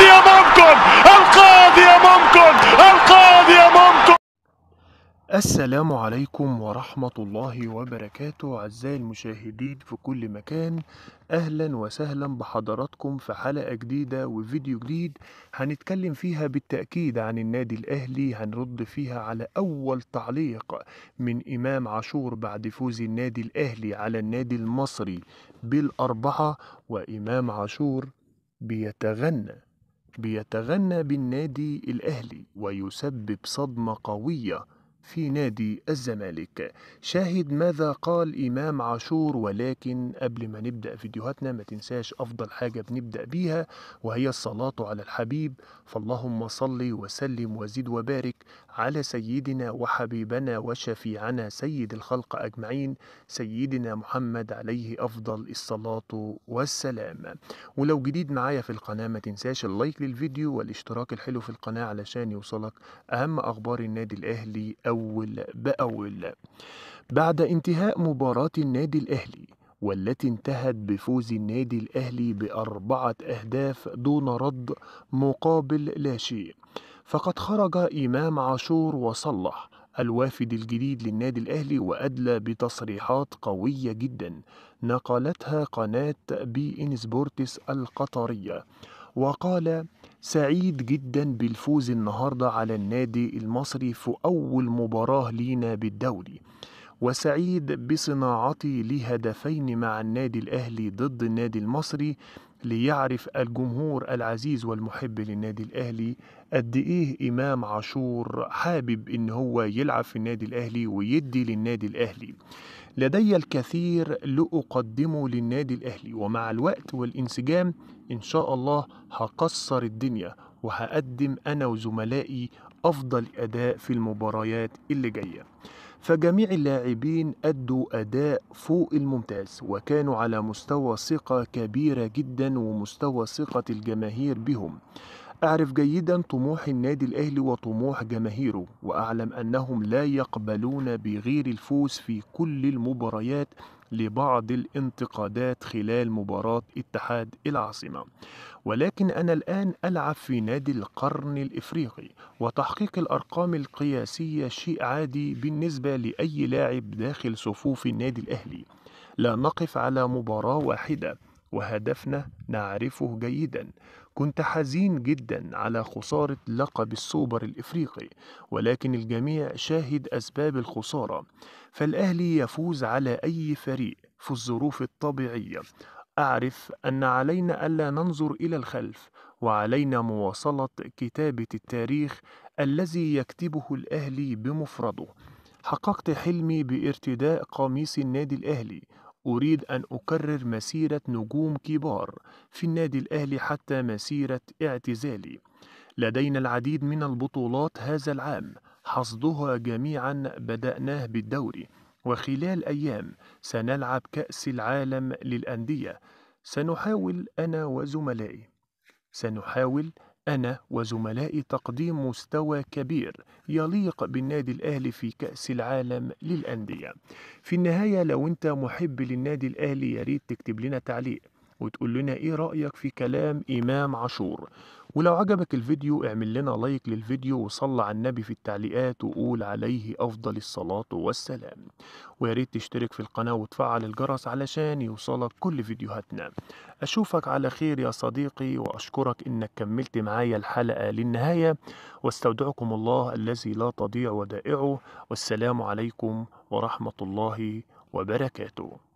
القاضي أمامكم القاضي أمامكم القاضي أمامكم السلام عليكم ورحمة الله وبركاته أعزائي المشاهدين في كل مكان أهلا وسهلا بحضراتكم في حلقة جديدة وفيديو جديد هنتكلم فيها بالتأكيد عن النادي الأهلي هنرد فيها على أول تعليق من إمام عاشور بعد فوز النادي الأهلي على النادي المصري بالأربعة وإمام عاشور بيتغنى بيتغنى بالنادي الأهلي ويسبب صدمة قوية في نادي الزمالك شاهد ماذا قال إمام عاشور ولكن قبل ما نبدأ فيديوهاتنا ما تنساش أفضل حاجة بنبدأ بيها وهي الصلاة على الحبيب فاللهم صلي وسلم وزد وبارك على سيدنا وحبيبنا وشفيعنا سيد الخلق أجمعين سيدنا محمد عليه أفضل الصلاة والسلام ولو جديد معايا في القناة ما تنساش اللايك للفيديو والاشتراك الحلو في القناة علشان يوصلك أهم أخبار النادي الأهلي أول بأول بعد انتهاء مباراة النادي الأهلي والتي انتهت بفوز النادي الأهلي بأربعة أهداف دون رد مقابل لا شيء فقد خرج إمام عاشور وصلح الوافد الجديد للنادي الأهلي وأدلى بتصريحات قوية جدا نقلتها قناة بي إن سبورتس القطرية وقال سعيد جدا بالفوز النهارده على النادي المصري في أول مباراة لينا بالدوري وسعيد بصناعتي لهدفين مع النادي الأهلي ضد النادي المصري ليعرف الجمهور العزيز والمحب للنادي الأهلي قد إيه إمام عاشور حابب إن هو يلعب في النادي الأهلي ويدي للنادي الأهلي لدي الكثير لأقدمه للنادي الأهلي ومع الوقت والانسجام إن شاء الله هكسر الدنيا وهقدم أنا وزملائي أفضل أداء في المباريات اللي جاية فجميع اللاعبين أدوا أداء فوق الممتاز وكانوا على مستوى ثقة كبيرة جدا ومستوى ثقة الجماهير بهم أعرف جيدا طموح النادي الأهلي وطموح جماهيره وأعلم أنهم لا يقبلون بغير الفوز في كل المباريات لبعض الانتقادات خلال مباراة اتحاد العاصمة ولكن أنا الآن ألعب في نادي القرن الإفريقي وتحقيق الأرقام القياسية شيء عادي بالنسبة لأي لاعب داخل صفوف النادي الأهلي لا نقف على مباراة واحدة وهدفنا نعرفه جيدا كنت حزين جدا على خسارة لقب السوبر الإفريقي ولكن الجميع شاهد أسباب الخسارة فالأهلي يفوز على أي فريق في الظروف الطبيعية أعرف أن علينا ألا ننظر إلى الخلف وعلينا مواصلة كتابة التاريخ الذي يكتبه الأهلي بمفرده حققت حلمي بارتداء قميص النادي الأهلي أريد أن أكرر مسيرة نجوم كبار في النادي الأهلي حتى مسيرة اعتزالي. لدينا العديد من البطولات هذا العام، حصدها جميعا بدأناه بالدوري، وخلال أيام سنلعب كأس العالم للأندية. سنحاول أنا وزملائي سنحاول أنا وزملائي تقديم مستوى كبير يليق بالنادي الأهلي في كأس العالم للأندية في النهاية لو أنت محب للنادي الأهلي يريد تكتب لنا تعليق وتقول لنا إيه رأيك في كلام إمام عاشور ولو عجبك الفيديو اعمل لنا لايك للفيديو وصل على النبي في التعليقات وقول عليه أفضل الصلاة والسلام وياريت تشترك في القناة وتفعل الجرس علشان يوصلك كل فيديوهاتنا أشوفك على خير يا صديقي وأشكرك إنك كملت معايا الحلقة للنهاية واستودعكم الله الذي لا تضيع ودائعه والسلام عليكم ورحمة الله وبركاته